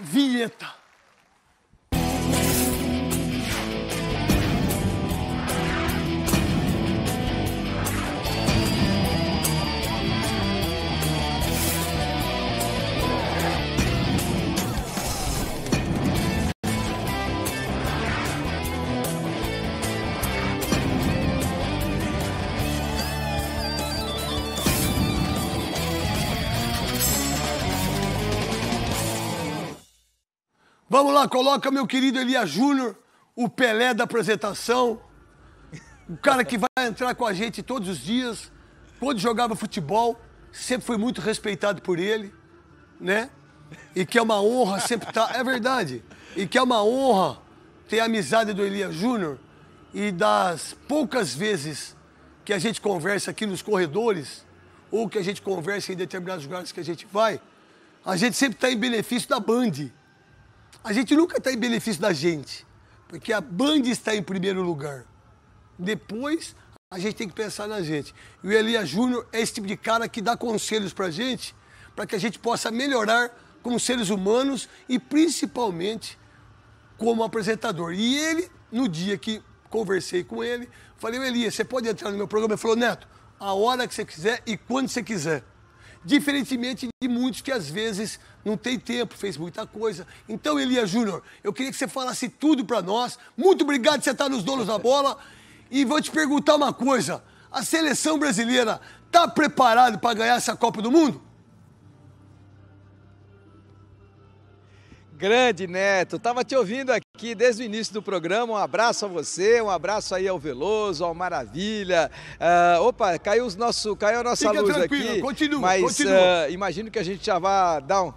vinheta. Vamos lá, coloca meu querido Elias Júnior, o Pelé da apresentação, o cara que vai entrar com a gente todos os dias. Quando jogava futebol, sempre foi muito respeitado por ele, né? E que é uma honra sempre estar. Tá... É verdade. E que é uma honra ter a amizade do Elias Júnior e das poucas vezes que a gente conversa aqui nos corredores ou que a gente conversa em determinados lugares que a gente vai, a gente sempre está em benefício da Band. A gente nunca está em benefício da gente, porque a banda está em primeiro lugar. Depois, a gente tem que pensar na gente. E o Elia Júnior é esse tipo de cara que dá conselhos para a gente, para que a gente possa melhorar como seres humanos e principalmente como apresentador. E ele, no dia que conversei com ele, falei, Elias, você pode entrar no meu programa? Ele falou, Neto, a hora que você quiser e quando você quiser. Diferentemente de muitos que às vezes não tem tempo, fez muita coisa. Então, Elias Júnior, eu queria que você falasse tudo para nós. Muito obrigado por você estar tá nos donos da bola. E vou te perguntar uma coisa: a seleção brasileira está preparada para ganhar essa Copa do Mundo? Grande Neto, estava te ouvindo aqui desde o início do programa. Um abraço a você, um abraço aí ao Veloso, ao Maravilha. Uh, opa, caiu, os nosso, caiu a nossa Fica luz aqui. Continua, mas continua. Uh, imagino que a gente já vá dar um.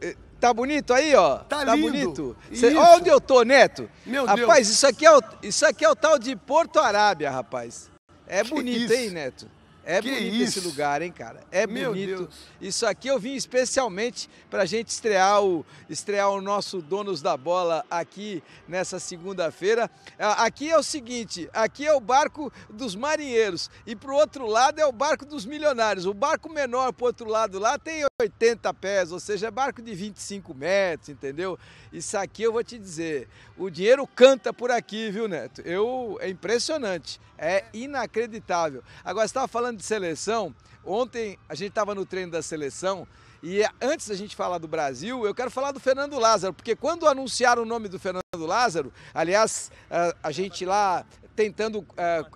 Eh, tá bonito aí, ó. Tá, tá bonito. Cê, onde eu tô, Neto? Meu rapaz, Deus. Rapaz, isso aqui é o, isso aqui é o tal de Porto Arábia, rapaz. É que bonito, isso? hein, Neto? É que bonito isso? esse lugar, hein, cara? É Meu bonito. Deus. Isso aqui eu vim especialmente para a gente estrear o, estrear o nosso Donos da Bola aqui nessa segunda-feira. É, aqui é o seguinte: aqui é o barco dos marinheiros e para o outro lado é o barco dos milionários. O barco menor para o outro lado lá tem 80 pés, ou seja, é barco de 25 metros, entendeu? Isso aqui eu vou te dizer, o dinheiro canta por aqui, viu, Neto? Eu, é impressionante, é inacreditável. Agora, você estava falando de seleção, ontem a gente estava no treino da seleção, e antes da gente falar do Brasil, eu quero falar do Fernando Lázaro, porque quando anunciaram o nome do Fernando Lázaro, aliás, a gente lá tentando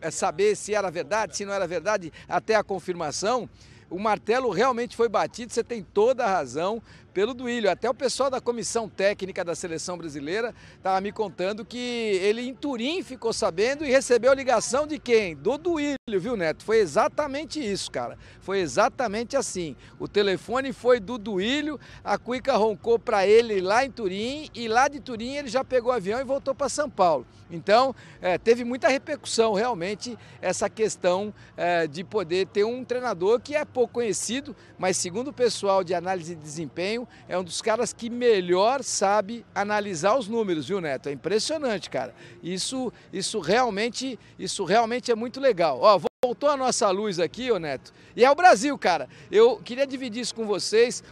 eh, saber se era verdade, se não era verdade, até a confirmação, o martelo realmente foi batido, você tem toda a razão pelo Duílio. Até o pessoal da comissão técnica da seleção brasileira estava me contando que ele em Turim ficou sabendo e recebeu a ligação de quem? Do Duílio, viu, Neto? Foi exatamente isso, cara. Foi exatamente assim. O telefone foi do Duílio, a Cuica roncou para ele lá em Turim e lá de Turim ele já pegou o avião e voltou para São Paulo. Então, é, teve muita repercussão realmente essa questão é, de poder ter um treinador que é pouco conhecido, mas segundo o pessoal de análise de desempenho, é um dos caras que melhor sabe analisar os números, viu, Neto? É impressionante, cara. Isso, isso realmente, isso realmente é muito legal. Ó, voltou a nossa luz aqui, ô Neto. E é o Brasil, cara. Eu queria dividir isso com vocês.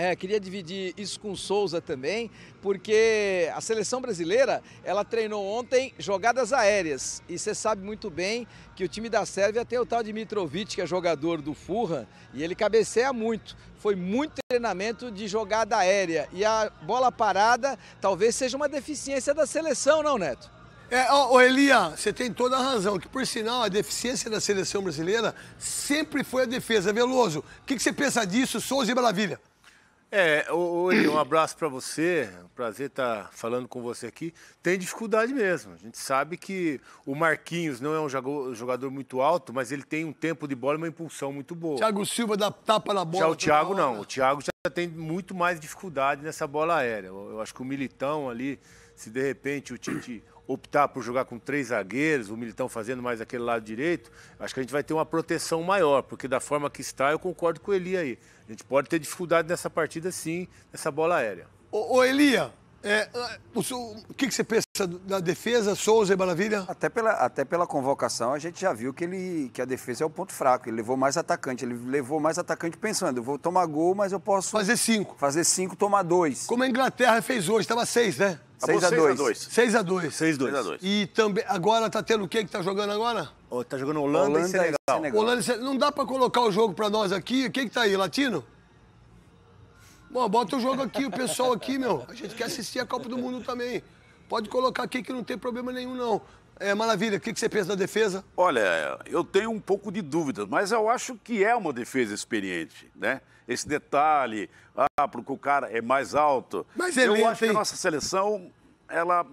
É, queria dividir isso com o Souza também, porque a seleção brasileira ela treinou ontem jogadas aéreas e você sabe muito bem que o time da Sérvia tem o tal de Mitrovic, que é jogador do Furra, e ele cabeceia muito. Foi muito treinamento de jogada aérea e a bola parada talvez seja uma deficiência da seleção, não, Neto? É, ô, ô Elia, você tem toda a razão, que por sinal a deficiência da seleção brasileira sempre foi a defesa. Veloso, o que, que você pensa disso, Souza e Maravilha? É, Oi, um abraço para você. Prazer estar tá falando com você aqui. Tem dificuldade mesmo. A gente sabe que o Marquinhos não é um jogador muito alto, mas ele tem um tempo de bola e uma impulsão muito boa. Thiago Silva dá tapa na bola. Já o Thiago não. O Thiago já tem muito mais dificuldade nessa bola aérea. Eu acho que o Militão ali, se de repente o Tite optar por jogar com três zagueiros, o Militão fazendo mais aquele lado direito, acho que a gente vai ter uma proteção maior, porque da forma que está, eu concordo com o Eli aí. A gente pode ter dificuldade nessa partida, sim, nessa bola aérea. Ô, ô Elia, é, é o, o, que, que você pensa da defesa, Souza e Maravilha? Até pela, até pela convocação, a gente já viu que, ele, que a defesa é o ponto fraco. Ele levou mais atacante, ele levou mais atacante pensando, eu vou tomar gol, mas eu posso... Fazer cinco. Fazer cinco, tomar dois. Como a Inglaterra fez hoje, estava seis, né? 6x2. 6x2. 6x2. E também, agora tá tendo o que que tá jogando agora? Oh, tá jogando Holanda, Holanda e Senegal. Senegal. Holanda e Senegal. Não dá pra colocar o jogo pra nós aqui. O que que tá aí, Latino? Bom, bota o jogo aqui, o pessoal aqui, meu. A gente quer assistir a Copa do Mundo também. Pode colocar aqui que não tem problema nenhum, não. É, maravilha, o que você pensa da defesa? Olha, eu tenho um pouco de dúvidas, mas eu acho que é uma defesa experiente, né? Esse detalhe, ah, porque o cara é mais alto. Mas eu lento, acho hein? que a nossa seleção, ela,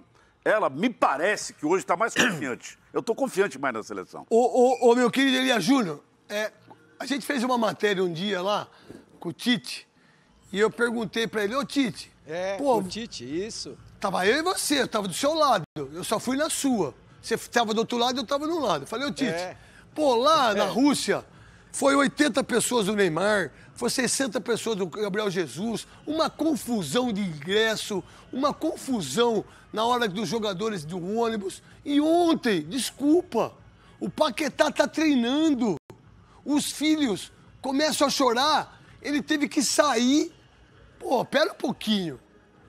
ela me parece que hoje está mais confiante. Eu estou confiante mais na seleção. Ô, ô, ô meu querido Elias Júnior, é, a gente fez uma matéria um dia lá com o Tite, e eu perguntei para ele, ô Tite... É, pô, o Tite, isso. Tava eu e você, tava do seu lado, eu só fui na sua. Você estava do outro lado, eu estava no lado. falei, ô Tite, é. pô, lá é. na Rússia, foi 80 pessoas do Neymar, foi 60 pessoas do Gabriel Jesus, uma confusão de ingresso, uma confusão na hora dos jogadores do ônibus. E ontem, desculpa, o Paquetá está treinando. Os filhos começam a chorar, ele teve que sair. Pô, pera um pouquinho.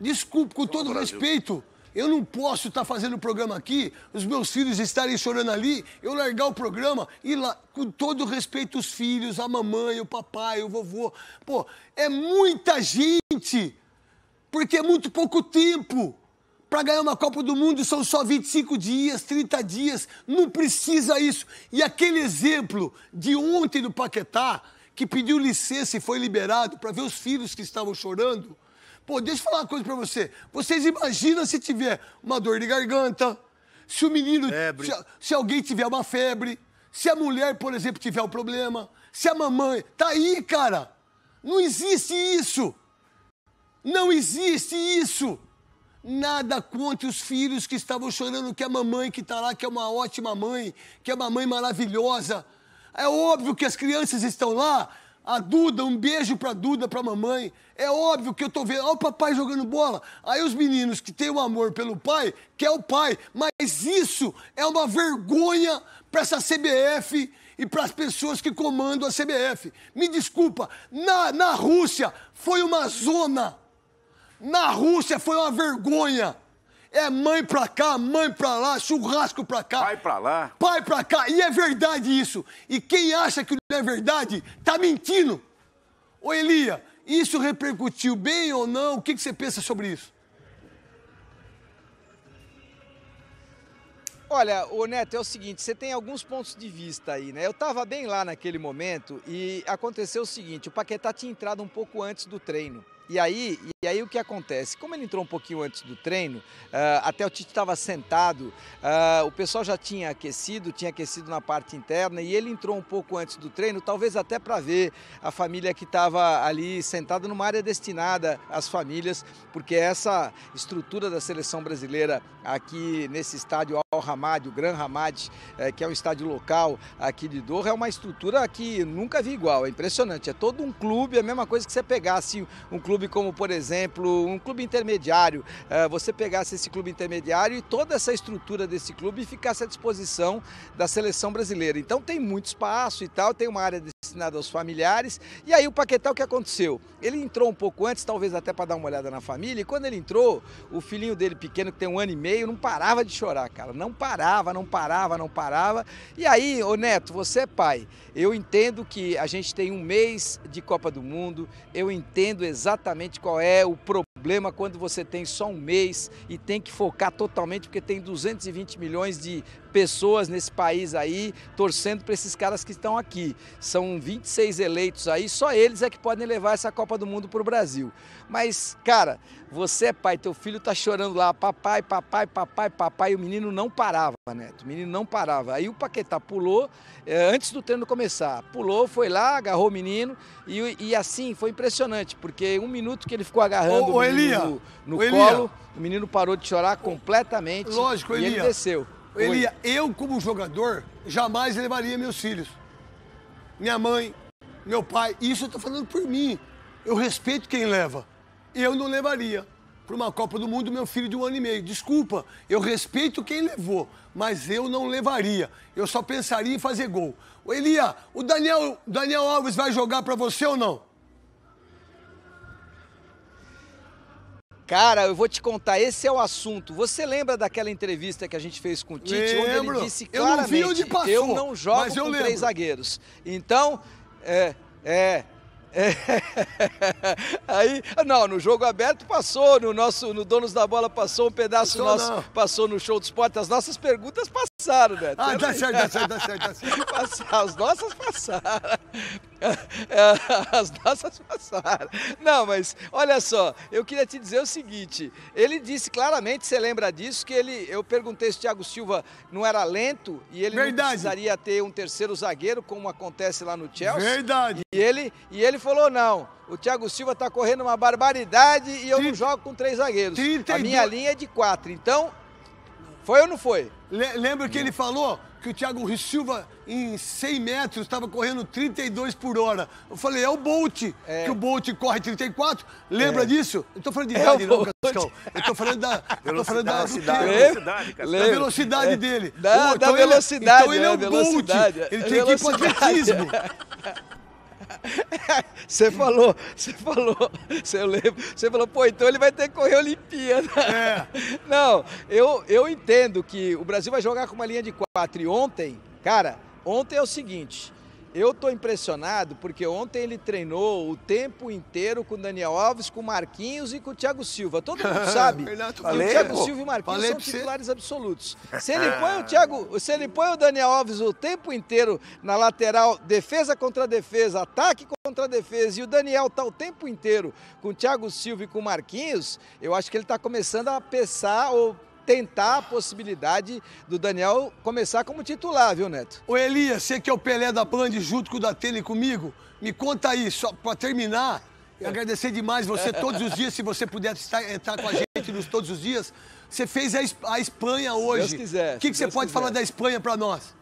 Desculpa, com todo respeito. Eu não posso estar tá fazendo o programa aqui, os meus filhos estarem chorando ali, eu largar o programa e lá, com todo respeito os filhos, a mamãe, o papai, o vovô. Pô, é muita gente, porque é muito pouco tempo. Para ganhar uma Copa do Mundo são só 25 dias, 30 dias, não precisa isso. E aquele exemplo de ontem do Paquetá, que pediu licença e foi liberado para ver os filhos que estavam chorando, Pô, deixa eu falar uma coisa pra você. Vocês imaginam se tiver uma dor de garganta, se o menino. Se, se, alguém tiver uma febre, se a mulher, por exemplo, tiver um problema, se a mamãe. Tá aí, cara! Não existe isso! Não existe isso! Nada contra os filhos que estavam chorando, que a mamãe que tá lá, que é uma ótima mãe, que é uma mãe maravilhosa. É óbvio que as crianças estão lá a Duda, um beijo pra Duda, pra mamãe. É óbvio que eu tô vendo. ó o papai jogando bola. Aí os meninos que têm o um amor pelo pai, que é o pai. Mas isso é uma vergonha pra essa CBF e para as pessoas que comandam a CBF. Me desculpa, na, na Rússia foi uma zona. Na Rússia foi uma vergonha. É mãe pra cá, mãe pra lá, churrasco pra cá. Pai pra lá. Pai pra cá. E é verdade isso. E quem acha que não é verdade, tá mentindo. Ô Elia, isso repercutiu bem ou não? O que, que você pensa sobre isso? Olha, o Neto, é o seguinte, você tem alguns pontos de vista aí, né? Eu estava bem lá naquele momento e aconteceu o seguinte, o Paquetá tinha entrado um pouco antes do treino. E aí, e aí o que acontece? Como ele entrou um pouquinho antes do treino, uh, até o Tite estava sentado, uh, o pessoal já tinha aquecido, tinha aquecido na parte interna e ele entrou um pouco antes do treino, talvez até para ver a família que estava ali sentada numa área destinada às famílias, porque essa estrutura da seleção brasileira aqui nesse estádio Al Hamad, o Gran Hamad, eh, que é um estádio local aqui de Doha, é uma estrutura que nunca vi igual, é impressionante. É todo um clube, é a mesma coisa que você pegasse um clube clube como, por exemplo, um clube intermediário, eh, você pegasse esse clube intermediário e toda essa estrutura desse clube ficasse à disposição da seleção brasileira. Então tem muito espaço e tal, tem uma área destinada aos familiares. E aí o Paquetá, o que aconteceu? Ele entrou um pouco antes, talvez até para dar uma olhada na família, e quando ele entrou, o filhinho dele pequeno, que tem um ano e meio, não parava de chorar, cara. Não parava, não parava, não parava. E aí, ô Neto, você é pai. Eu entendo que a gente tem um mês de Copa do Mundo, eu entendo exatamente exatamente qual é o problema quando você tem só um mês e tem que focar totalmente, porque tem 220 milhões de pessoas nesse país aí torcendo para esses caras que estão aqui. São 26 eleitos aí, só eles é que podem levar essa Copa do Mundo para o Brasil. Mas, cara, você é pai, teu filho tá chorando lá, papai, papai, papai, papai, e o menino não parava, né? O menino não parava. Aí o Paquetá pulou, eh, antes do treino começar, pulou, foi lá, agarrou o menino, e, e assim, foi impressionante, porque um minuto que ele ficou agarrando ô, o menino no, no ô, colo, o menino parou de chorar completamente, Lógico, e Elia. ele desceu. Elia, eu como jogador, jamais levaria meus filhos. Minha mãe, meu pai, isso eu tô falando por mim. Eu respeito quem leva eu não levaria para uma Copa do Mundo meu filho de um ano e meio. Desculpa, eu respeito quem levou, mas eu não levaria. Eu só pensaria em fazer gol. Ô, Elia, o Daniel, Daniel Alves vai jogar para você ou não? Cara, eu vou te contar, esse é o assunto. Você lembra daquela entrevista que a gente fez com o Tite, lembro. onde ele disse claramente, eu não, vi onde passou, eu não jogo eu com lembro. três zagueiros. Então, é, é, é. Aí, não, no jogo aberto passou, no nosso, no Donos da Bola passou um pedaço passou, nosso, não. passou no show dos esporte, as nossas perguntas passaram passaram, Beto. Ah, dá certo, dá certo, dá certo. certo. as nossas passaram. É, é, as nossas passaram. Não, mas olha só, eu queria te dizer o seguinte: ele disse claramente, você lembra disso, que ele. Eu perguntei se o Thiago Silva não era lento e ele Verdade. precisaria ter um terceiro zagueiro, como acontece lá no Chelsea. Verdade. E ele, e ele falou: não, o Thiago Silva tá correndo uma barbaridade e eu não jogo com três zagueiros. 32. A minha linha é de quatro. Então, foi ou não foi? Lembra que ele falou que o Thiago Rio Silva, em 100 metros, estava correndo 32 por hora. Eu falei, é o Bolt, é. que o Bolt corre 34. Lembra é. disso? Eu estou falando de é rally, não, Cascão. Eu estou falando da... Velocidade, tô falando da velocidade, velocidade Da é. velocidade dele. Da, então da ele, Então ele é, então é, é o Bolt. Ele tem que ir pro atletismo. Você falou, você falou, você lembra, você falou, pô, então ele vai ter que correr a Olimpíada. É. Não, eu, eu entendo que o Brasil vai jogar com uma linha de quatro. E ontem, cara, ontem é o seguinte, eu estou impressionado porque ontem ele treinou o tempo inteiro com o Daniel Alves, com o Marquinhos e com o Thiago Silva. Todo mundo sabe que o Thiago pô, Silva e o Marquinhos são titulares absolutos. Se ele, põe o Thiago, se ele põe o Daniel Alves o tempo inteiro na lateral, defesa contra defesa, ataque contra defesa, e o Daniel está o tempo inteiro com o Thiago Silva e com o Marquinhos, eu acho que ele está começando a pensar ou tentar a possibilidade do Daniel começar como titular, viu, Neto? Ô Elias, você que é o Pelé da Band junto com o da Tele comigo, me conta aí, só para terminar, é. agradecer demais você todos os dias, se você puder estar, estar com a gente nos, todos os dias. Você fez a, a Espanha hoje. Deus quiser. O que, que você pode quiser. falar da Espanha para nós?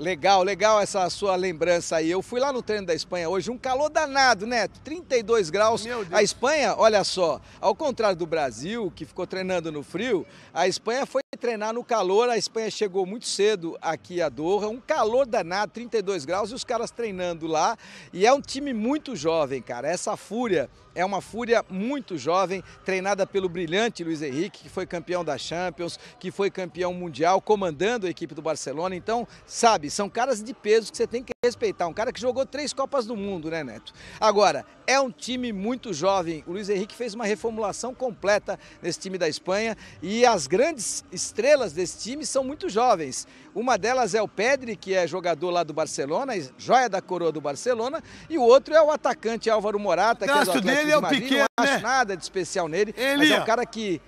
Legal, legal essa sua lembrança aí. Eu fui lá no treino da Espanha hoje, um calor danado, né? 32 graus. A Espanha, olha só, ao contrário do Brasil, que ficou treinando no frio, a Espanha foi treinar no calor. A Espanha chegou muito cedo aqui a Doha, um calor danado, 32 graus, e os caras treinando lá. E é um time muito jovem, cara. Essa fúria é uma fúria muito jovem, treinada pelo brilhante Luiz Henrique, que foi campeão da Champions, que foi campeão mundial, comandando a equipe do Barcelona. Então, sabe, são caras de peso que você tem que respeitar. Um cara que jogou três Copas do Mundo, né, Neto? Agora, é um time muito jovem. O Luiz Henrique fez uma reformulação completa nesse time da Espanha e as grandes estrelas desse time são muito jovens. Uma delas é o Pedri, que é jogador lá do Barcelona, joia da coroa do Barcelona, e o outro é o atacante Álvaro Morata, que é do Atlético dele é o Madrid. Pequeno, Não acho né? nada de especial nele, Ele... mas é um é. cara que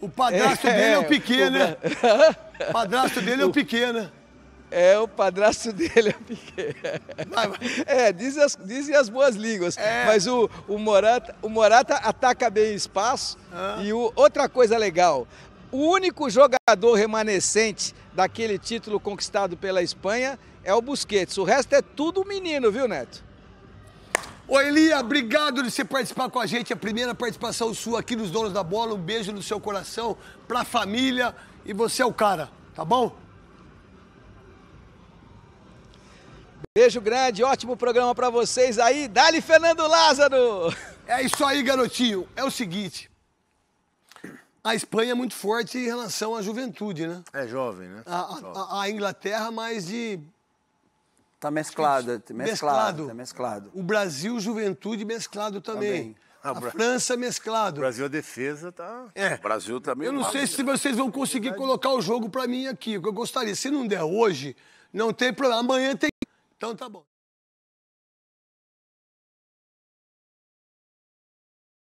o padrasto é, dele é o pequena o... né? O padrasto dele é o pequena né? É o padrasto dele, é o É, dizem as, dizem as boas línguas. É. Mas o, o, Morata, o Morata ataca bem espaço. Ah. E o, outra coisa legal, o único jogador remanescente daquele título conquistado pela Espanha é o Busquets. O resto é tudo menino, viu, Neto? Ô Elia, obrigado de você participar com a gente. A primeira participação sua aqui nos Donos da Bola. Um beijo no seu coração, pra família. E você é o cara, tá bom? Beijo grande, ótimo programa para vocês aí. Dali Fernando Lázaro! É isso aí, garotinho. É o seguinte. A Espanha é muito forte em relação à juventude, né? É jovem, né? A, a, a Inglaterra mais de. Tá mesclado, mesclado, mesclado. Tá mesclado. O Brasil, juventude, mesclado também. a ah, França mesclado. O Brasil, a defesa tá. É. O Brasil também. Tá eu não sei né? se vocês vão conseguir colocar o jogo para mim aqui, eu gostaria. Se não der hoje, não tem problema. Amanhã tem. Então tá bom.